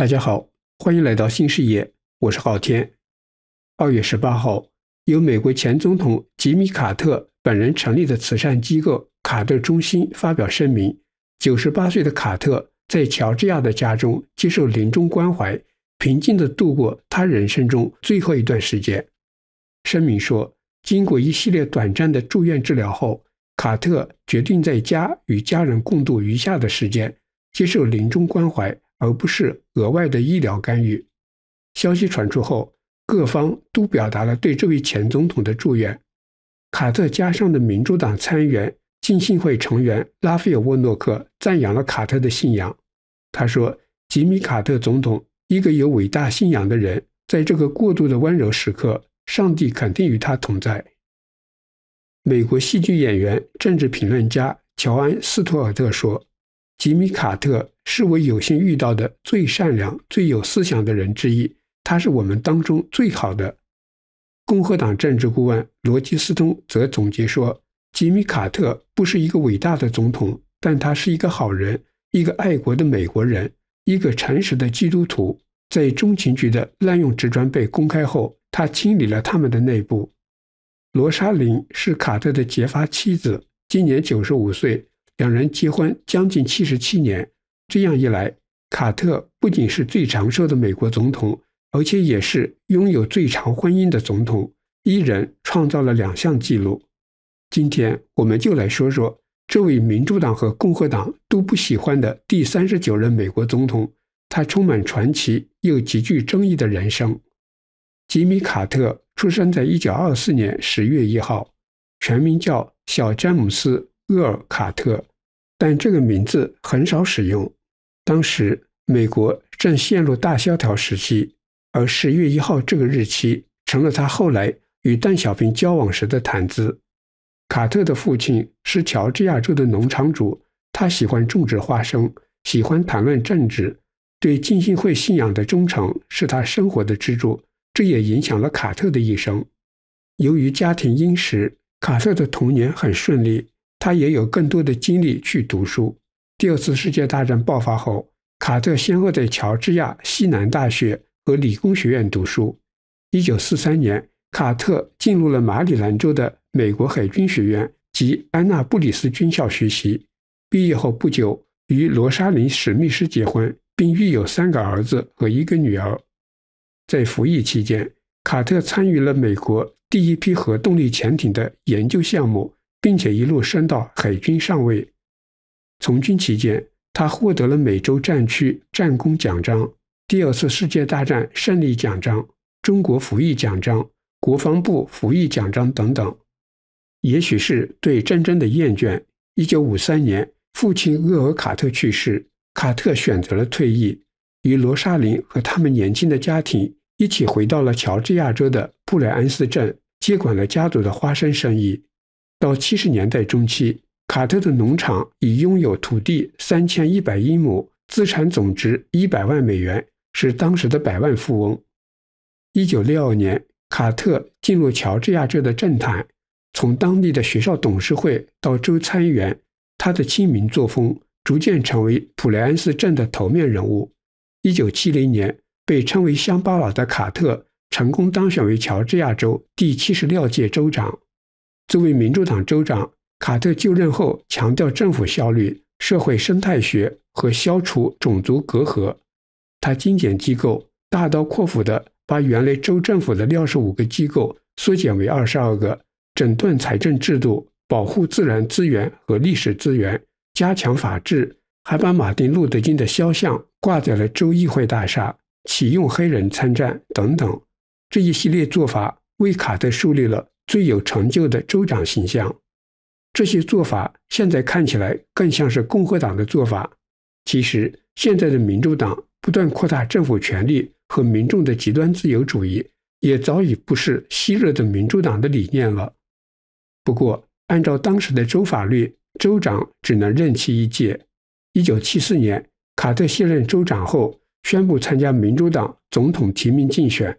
大家好，欢迎来到新视野，我是昊天。二月十八号，由美国前总统吉米·卡特本人成立的慈善机构卡特中心发表声明：，九十八岁的卡特在乔治亚的家中接受临终关怀，平静的度过他人生中最后一段时间。声明说，经过一系列短暂的住院治疗后，卡特决定在家与家人共度余下的时间，接受临终关怀。而不是额外的医疗干预。消息传出后，各方都表达了对这位前总统的祝愿。卡特加上的民主党参议员、进信会成员拉斐尔·沃诺克赞扬了卡特的信仰。他说：“吉米·卡特总统，一个有伟大信仰的人，在这个过度的温柔时刻，上帝肯定与他同在。”美国戏剧演员、政治评论家乔安·斯图尔特说。吉米·卡特是我有幸遇到的最善良、最有思想的人之一。他是我们当中最好的共和党政治顾问。罗基斯通则总结说：“吉米·卡特不是一个伟大的总统，但他是一个好人，一个爱国的美国人，一个诚实的基督徒。”在中情局的滥用职权被公开后，他清理了他们的内部。罗莎琳是卡特的结发妻子，今年九十五岁。两人结婚将近七十七年，这样一来，卡特不仅是最长寿的美国总统，而且也是拥有最长婚姻的总统，一人创造了两项纪录。今天我们就来说说这位民主党和共和党都不喜欢的第三十九任美国总统，他充满传奇又极具争议的人生。吉米·卡特出生在1924年10月1号，全名叫小詹姆斯·厄尔·卡特。但这个名字很少使用。当时，美国正陷入大萧条时期，而十月一号这个日期成了他后来与邓小平交往时的谈资。卡特的父亲是乔治亚州的农场主，他喜欢种植花生，喜欢谈论政治，对浸信会信仰的忠诚是他生活的支柱，这也影响了卡特的一生。由于家庭殷实，卡特的童年很顺利。他也有更多的精力去读书。第二次世界大战爆发后，卡特先后在乔治亚西南大学和理工学院读书。一九四三年，卡特进入了马里兰州的美国海军学院及安娜布里斯军校学习。毕业后不久，与罗莎琳·史密斯结婚，并育有三个儿子和一个女儿。在服役期间，卡特参与了美国第一批核动力潜艇的研究项目。并且一路升到海军上尉。从军期间，他获得了美洲战区战功奖章、第二次世界大战胜利奖章、中国服役奖章、国防部服役奖章等等。也许是对战争的厌倦。一九五三年，父亲厄尔·卡特去世，卡特选择了退役，与罗莎琳和他们年轻的家庭一起回到了乔治亚州的布莱恩斯镇，接管了家族的花生生意。到七十年代中期，卡特的农场已拥有土地三千一百英亩，资产总值一百万美元，是当时的百万富翁。一九六二年，卡特进入乔治亚州的政坛，从当地的学校董事会到州参议员，他的亲民作风逐渐成为普莱恩斯镇的头面人物。一九七零年，被称为乡巴佬的卡特成功当选为乔治亚州第七十六届州长。作为民主党州长，卡特就任后强调政府效率、社会生态学和消除种族隔阂。他精简机构，大刀阔斧地把原来州政府的六十五个机构缩减为二十二个，整顿财政制度，保护自然资源和历史资源，加强法治，还把马丁·路德·金的肖像挂在了州议会大厦，启用黑人参战等等。这一系列做法为卡特树立了。最有成就的州长形象，这些做法现在看起来更像是共和党的做法。其实，现在的民主党不断扩大政府权力和民众的极端自由主义，也早已不是昔日的民主党的理念了。不过，按照当时的州法律，州长只能任期一届。一九七四年，卡特卸任州长后，宣布参加民主党总统提名竞选。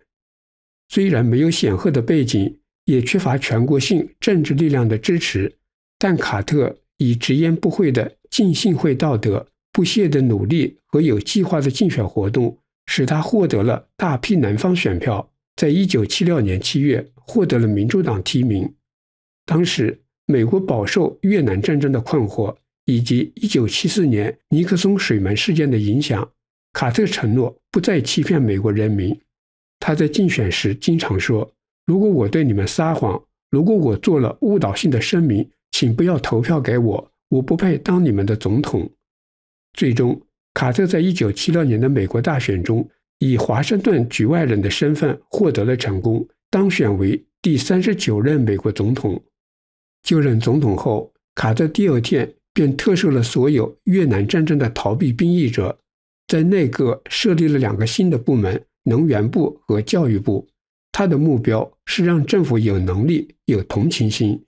虽然没有显赫的背景。也缺乏全国性政治力量的支持，但卡特以直言不讳的尽信会道德、不懈的努力和有计划的竞选活动，使他获得了大批南方选票。在一九七六年七月，获得了民主党提名。当时，美国饱受越南战争的困惑以及一九七四年尼克松水门事件的影响，卡特承诺不再欺骗美国人民。他在竞选时经常说。如果我对你们撒谎，如果我做了误导性的声明，请不要投票给我，我不配当你们的总统。最终，卡特在一九七六年的美国大选中，以华盛顿局外人的身份获得了成功，当选为第三十九任美国总统。就任总统后，卡特第二天便特赦了所有越南战争的逃避兵役者，在内阁设立了两个新的部门：能源部和教育部。他的目标是让政府有能力、有同情心。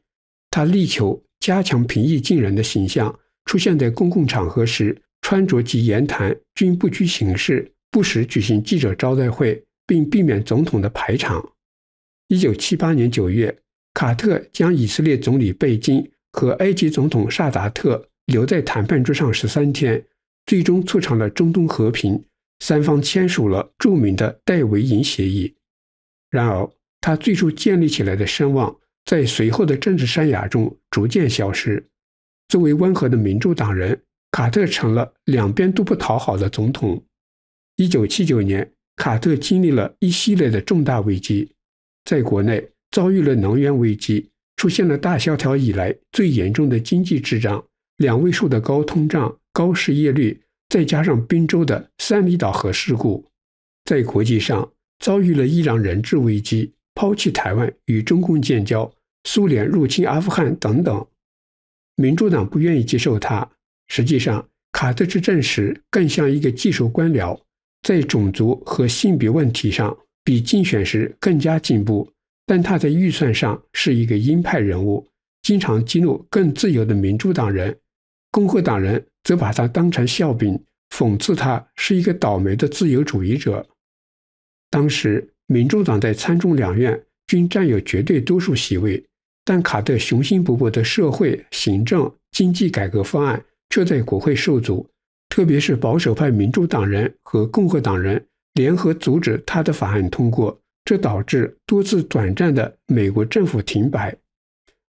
他力求加强平易近人的形象，出现在公共场合时穿着及言谈均不拘形式，不时举行记者招待会，并避免总统的排场。一九七八年九月，卡特将以色列总理贝金和埃及总统萨达特留在谈判桌上十三天，最终促成了中东和平，三方签署了著名的戴维营协议。然而，他最初建立起来的声望，在随后的政治生涯中逐渐消失。作为温和的民主党人，卡特成了两边都不讨好的总统。一九七九年，卡特经历了一系列的重大危机，在国内遭遇了能源危机，出现了大萧条以来最严重的经济滞胀，两位数的高通胀、高失业率，再加上宾州的三里岛核事故，在国际上。遭遇了伊朗人质危机、抛弃台湾与中共建交、苏联入侵阿富汗等等，民主党不愿意接受他。实际上，卡特执政时更像一个技术官僚，在种族和性别问题上比竞选时更加进步。但他在预算上是一个鹰派人物，经常激怒更自由的民主党人，共和党人则把他当成笑柄，讽刺他是一个倒霉的自由主义者。当时，民主党在参众两院均占有绝对多数席位，但卡特雄心勃勃的社会、行政、经济改革方案却在国会受阻，特别是保守派民主党人和共和党人联合阻止他的法案通过，这导致多次短暂的美国政府停摆。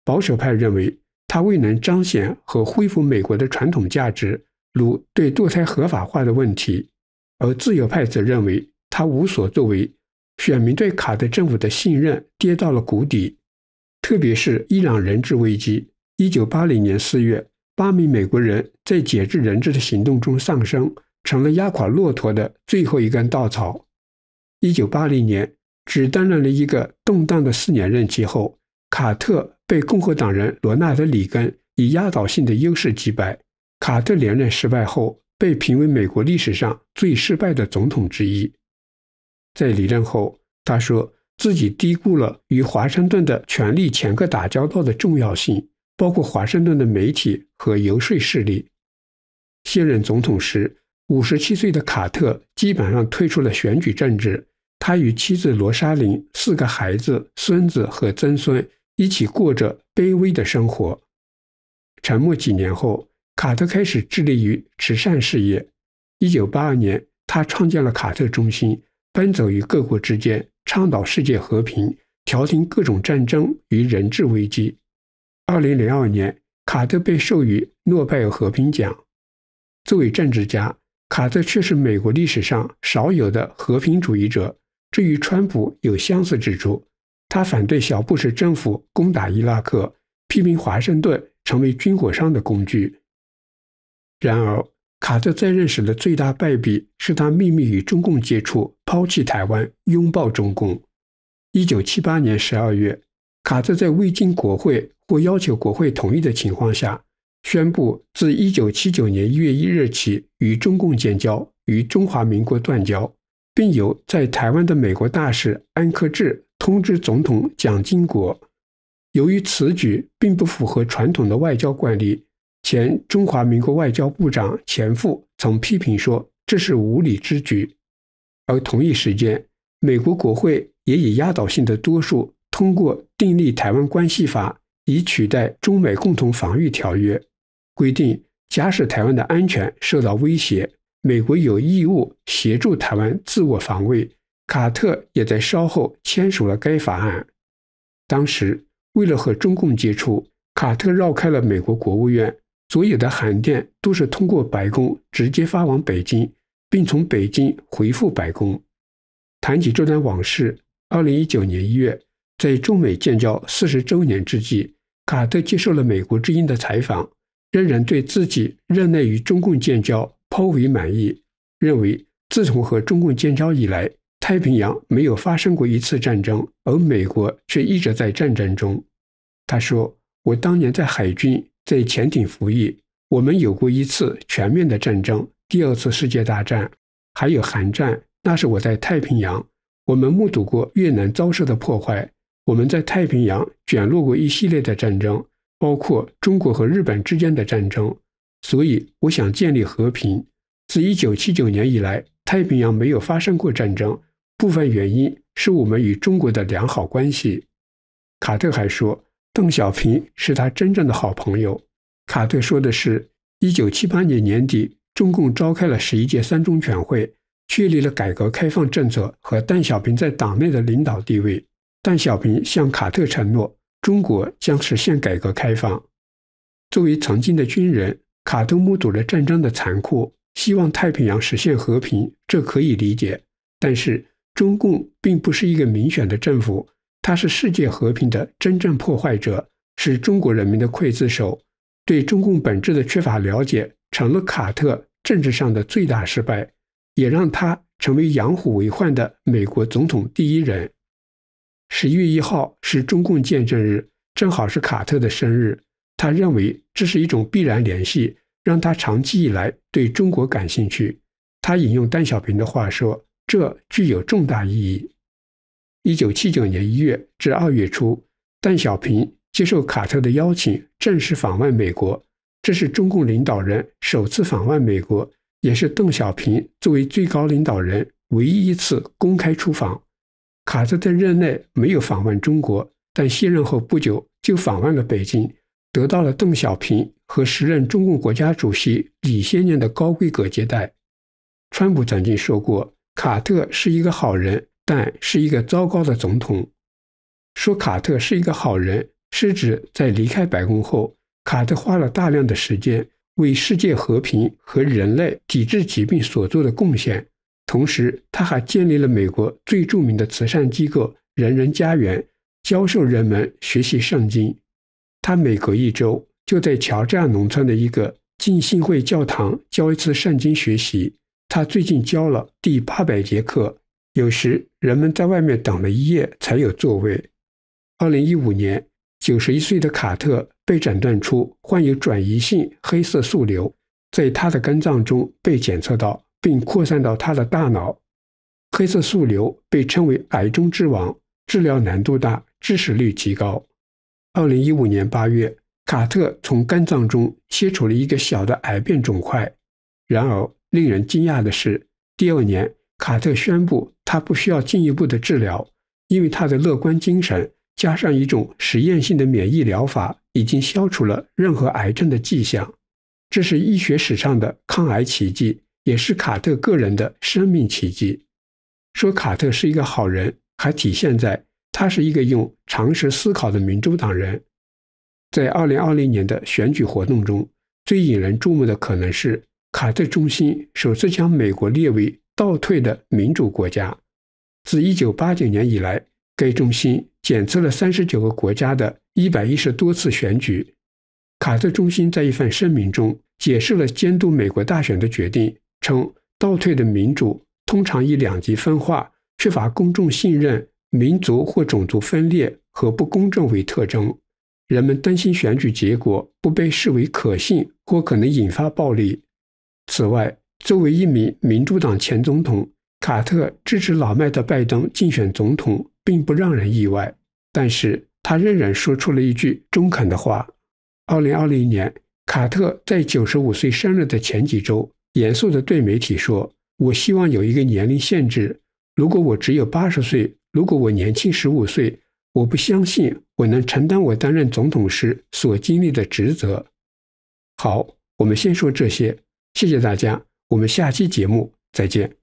保守派认为他未能彰显和恢复美国的传统价值，如对堕胎合法化的问题；而自由派则认为。他无所作为，选民对卡特政府的信任跌到了谷底。特别是伊朗人质危机，一九八零年四月，八名美国人在解制人质的行动中丧生，成了压垮骆驼的最后一根稻草。一九八零年，只担任了一个动荡的四年任期后，卡特被共和党人罗纳德·里根以压倒性的优势击败。卡特连任失败后，被评为美国历史上最失败的总统之一。在离任后，他说自己低估了与华盛顿的权力掮客打交道的重要性，包括华盛顿的媒体和游说势力。卸任总统时，五十七岁的卡特基本上退出了选举政治。他与妻子罗莎琳、四个孩子、孙子和曾孙一起过着卑微的生活。沉默几年后，卡特开始致力于慈善事业。一九八二年，他创建了卡特中心。奔走于各国之间，倡导世界和平，调停各种战争与人质危机。二零零二年，卡特被授予诺贝尔和平奖。作为政治家，卡特却是美国历史上少有的和平主义者，这与川普有相似之处。他反对小布什政府攻打伊拉克，批评华盛顿成为军火商的工具。然而，卡特在任时的最大败笔是他秘密与中共接触。抛弃台湾，拥抱中共。一九七八年十二月，卡特在未经国会或要求国会同意的情况下，宣布自一九七九年一月一日起与中共建交，与中华民国断交，并由在台湾的美国大使安克志通知总统蒋经国。由于此举并不符合传统的外交惯例，前中华民国外交部长钱复曾批评说：“这是无理之举。”而同一时间，美国国会也以压倒性的多数通过《订立台湾关系法》，以取代《中美共同防御条约》，规定：假使台湾的安全受到威胁，美国有义务协助台湾自我防卫。卡特也在稍后签署了该法案。当时，为了和中共接触，卡特绕开了美国国务院，所有的函电都是通过白宫直接发往北京。并从北京回复白宫，谈起这段往事。二零一九年一月，在中美建交四十周年之际，卡特接受了美国之音的采访，仍然对自己任内与中共建交颇为满意，认为自从和中共建交以来，太平洋没有发生过一次战争，而美国却一直在战争中。他说：“我当年在海军在潜艇服役，我们有过一次全面的战争。”第二次世界大战，还有韩战，那是我在太平洋。我们目睹过越南遭受的破坏，我们在太平洋卷落过一系列的战争，包括中国和日本之间的战争。所以，我想建立和平。自1979年以来，太平洋没有发生过战争。部分原因是我们与中国的良好关系。卡特还说，邓小平是他真正的好朋友。卡特说的是1978年年底。中共召开了十一届三中全会，确立了改革开放政策和邓小平在党内的领导地位。邓小平向卡特承诺，中国将实现改革开放。作为曾经的军人，卡特目睹了战争的残酷，希望太平洋实现和平，这可以理解。但是，中共并不是一个民选的政府，它是世界和平的真正破坏者，是中国人民的刽子手。对中共本质的缺乏了解，成了卡特。政治上的最大失败，也让他成为养虎为患的美国总统第一人。十月一号是中共见证日，正好是卡特的生日。他认为这是一种必然联系，让他长期以来对中国感兴趣。他引用邓小平的话说：“这具有重大意义。”一九七九年一月至二月初，邓小平接受卡特的邀请，正式访问美国。这是中共领导人首次访问美国，也是邓小平作为最高领导人唯一一次公开出访。卡特在任内没有访问中国，但卸任后不久就访问了北京，得到了邓小平和时任中共国家主席李先念的高规格接待。川普曾经说过，卡特是一个好人，但是一个糟糕的总统。说卡特是一个好人，是指在离开白宫后。卡特花了大量的时间为世界和平和人类抵制疾病所做的贡献，同时他还建立了美国最著名的慈善机构“人人家园”，教授人们学习圣经。他每隔一周就在乔治亚农村的一个浸信会教堂教一次圣经学习。他最近教了第八百节课，有时人们在外面等了一夜才有座位。二零一五年。九十一岁的卡特被诊断出患有转移性黑色素瘤，在他的肝脏中被检测到，并扩散到他的大脑。黑色素瘤被称为“癌中之王”，治疗难度大，致死率极高。二零一五年八月，卡特从肝脏中切除了一个小的癌变肿块。然而，令人惊讶的是，第二年卡特宣布他不需要进一步的治疗，因为他的乐观精神。加上一种实验性的免疫疗法，已经消除了任何癌症的迹象。这是医学史上的抗癌奇迹，也是卡特个人的生命奇迹。说卡特是一个好人，还体现在他是一个用常识思考的民主党人。在2020年的选举活动中，最引人注目的可能是卡特中心首次将美国列为倒退的民主国家。自1989年以来。该中心检测了三十九个国家的一百一十多次选举。卡特中心在一份声明中解释了监督美国大选的决定，称：“倒退的民主通常以两极分化、缺乏公众信任、民族或种族分裂和不公正为特征。人们担心选举结果不被视为可信，或可能引发暴力。”此外，作为一名民主党前总统，卡特支持老迈的拜登竞选总统。并不让人意外，但是他仍然说出了一句中肯的话。二零二零年，卡特在九十五岁生日的前几周，严肃地对媒体说：“我希望有一个年龄限制。如果我只有八十岁，如果我年轻十五岁，我不相信我能承担我担任总统时所经历的职责。”好，我们先说这些，谢谢大家，我们下期节目再见。